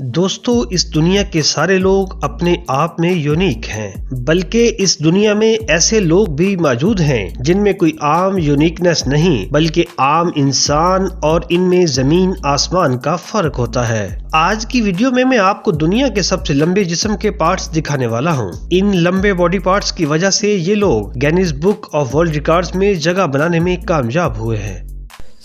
दोस्तों इस दुनिया के सारे लोग अपने आप में यूनिक हैं बल्कि इस दुनिया में ऐसे लोग भी मौजूद हैं जिनमें कोई आम यूनिकनेस नहीं बल्कि आम इंसान और इनमें जमीन आसमान का फर्क होता है आज की वीडियो में मैं आपको दुनिया के सबसे लंबे जिस्म के पार्ट्स दिखाने वाला हूं। इन लंबे बॉडी पार्ट्स की वजह से ये लोग Guinness book of world records में जगह बनाने में कामयाब हुए हैं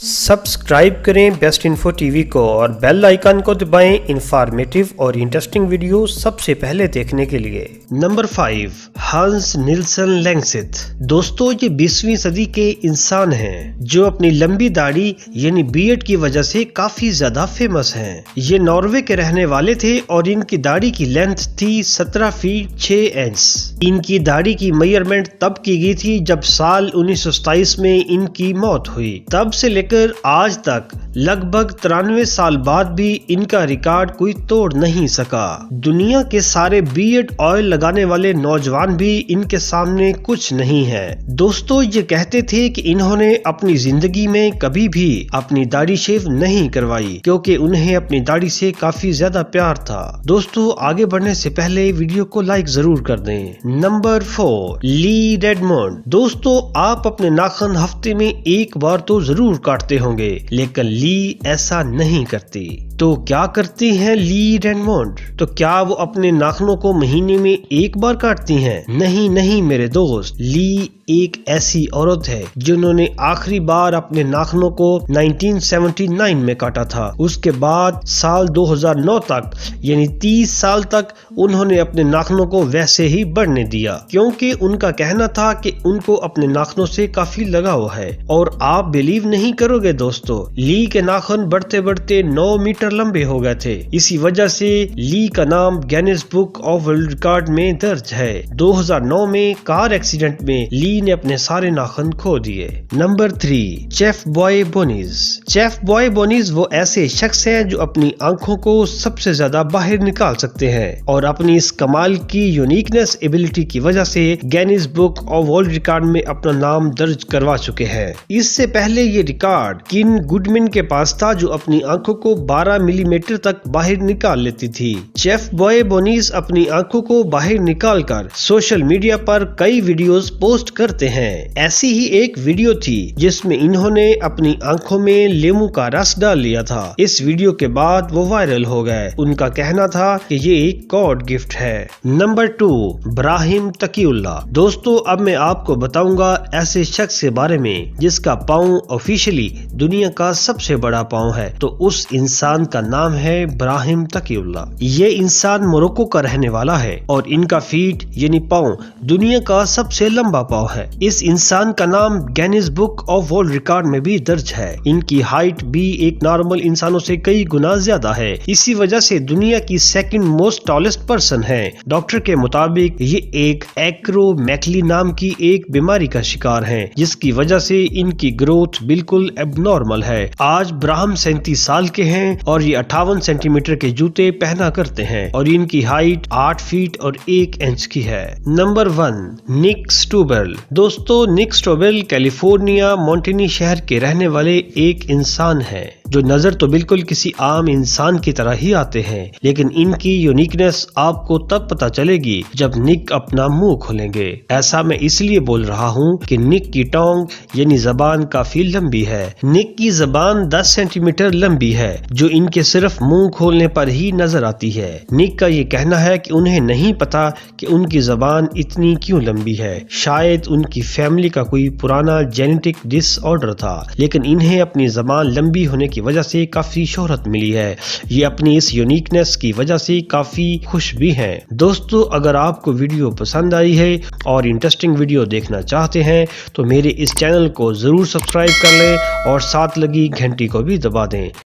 सब्सक्राइब करें बेस्ट इन्फो टीवी को और बेल आइकन को दबाएं इंफॉर्मेटिव और इंटरेस्टिंग वीडियो सबसे पहले देखने के लिए number five Hans Nilsen Langseth दोस्तों ये 20वीं सदी के इंसान हैं जो अपनी लंबी दाढ़ी यानी बीएड की वजह से काफी ज्यादा फेमस हैं। ये नॉर्वे के रहने वाले थे और इनकी दाढ़ी की लेंथ थी 17 फीट 6 इंच इनकी दाढ़ी की मेयरमेंट तब की गई थी जब साल उन्नीस में इनकी मौत हुई तब से लेकर आज तक लगभग तिरानवे साल बाद भी इनका रिकॉर्ड कोई तोड़ नहीं सका दुनिया के सारे बीएड ऑयल लगाने वाले नौजवान भी इनके सामने कुछ नहीं है दोस्तों ये कहते थे कि इन्होंने अपनी जिंदगी में कभी भी अपनी दाढ़ी शेव नहीं करवाई क्योंकि उन्हें अपनी दाढ़ी से काफी ज्यादा प्यार था दोस्तों आगे बढ़ने से पहले वीडियो को लाइक जरूर कर दे नंबर फोर ली रेडमोन्ड दोस्तों आप अपने नाखन हफ्ते में एक बार तो जरूर काटते होंगे लेकिन बिल्ली ऐसा नहीं करती तो क्या करते हैं ली रेनमोंड तो क्या वो अपने नाखनों को महीने में एक बार काटती हैं? नहीं नहीं मेरे दोस्त ली एक ऐसी औरत है जिन्होंने आखिरी बार अपने नाखनों को 1979 में काटा था उसके बाद साल 2009 तक यानी 30 साल तक उन्होंने अपने नाखनों को वैसे ही बढ़ने दिया क्योंकि उनका कहना था कि उनको अपने नाखनों से काफी लगाव है और आप बिलीव नहीं करोगे दोस्तों ली के नाखन बढ़ते बढ़ते नौ मीटर मीटर लंबे हो गए थे इसी वजह से ली का नाम Guinness book of world record में दर्ज है 2009 में कार एक्सीडेंट में ली ने अपने सारे नाखन खो दिए number three chef boy bonnies chef boy bonnies वो ऐसे शख्स हैं जो अपनी आंखों को सबसे ज्यादा बाहर निकाल सकते हैं और अपनी इस कमाल की यूनिकनेस एबिलिटी की वजह से Guinness book of world record में अपना नाम दर्ज करवा चुके हैं इससे पहले ये रिकॉर्ड किन गुडमिन के पास था जो अपनी आंखों को बारह 12 मिलीमीटर तक बाहर निकाल लेती थी चेफ बॉय बोनीस अपनी आंखों को बाहर निकालकर सोशल मीडिया पर कई वीडियोस पोस्ट करते हैं ऐसी ही एक वीडियो थी जिसमें इन्होंने अपनी आंखों में लेमू का रस डाल लिया था इस वीडियो के बाद वो वायरल हो गए उनका कहना था कि ये एक गॉड गिफ्ट है नंबर टू ब्राहिम तकीउल्ला दोस्तों अब मैं आपको बताऊंगा ऐसे शख्स के बारे में जिसका पाँव ऑफिशियली दुनिया का सबसे बड़ा पाँव है तो उस इंसान इंसान का नाम है ब्राहिम तकीउल्ला ये इंसान मोरक्को का रहने वाला है और इनका फीट यानी पाओ दुनिया का सबसे लंबा पाओ है इस इंसान का नाम Guinness book of world record में भी दर्ज है इनकी हाइट भी एक नॉर्मल इंसानों से कई गुना ज्यादा है इसी वजह से दुनिया की सेकंड मोस्ट टॉलेस्ट पर्सन है डॉक्टर के मुताबिक ये एक एक्रो मैकली नाम की एक बीमारी का शिकार है जिसकी वजह से इनकी ग्रोथ बिल्कुल एबनॉर्मल है आज ब्राह्म सैंतीस साल के हैं और ये अट्ठावन सेंटीमीटर के जूते पहना करते हैं और इनकी हाइट आठ फीट और एक इंच की है नंबर वन निक स्टूबेल दोस्तों निक स्टोबेल कैलिफोर्निया मॉन्टिनी शहर के रहने वाले एक इंसान है जो नज़र तो बिल्कुल किसी आम इंसान की तरह ही आते हैं लेकिन इनकी यूनिकनेस आपको तब पता चलेगी जब निक अपना मुंह खोलेंगे ऐसा मैं इसलिए बोल रहा हूँ कि निक की टोंग यानी जबान काफी लंबी है निक की जबान 10 सेंटीमीटर लंबी है जो इनके सिर्फ मुंह खोलने पर ही नजर आती है निक का ये कहना है कि उन्हें नहीं पता कि उनकी जबान इतनी क्यों लंबी है शायद उनकी फैमिली का कोई पुराना जेनेटिक डिसऑर्डर था लेकिन इन्हें अपनी जबान लंबी होने की वजह से काफ़ी शोहरत मिली है ये अपनी इस यूनिकनेस की वजह से काफ़ी खुश भी हैं दोस्तों अगर आपको वीडियो पसंद आई है और इंटरेस्टिंग वीडियो देखना चाहते हैं तो मेरे इस चैनल को ज़रूर सब्सक्राइब कर लें और साथ लगी घंटी को भी दबा दें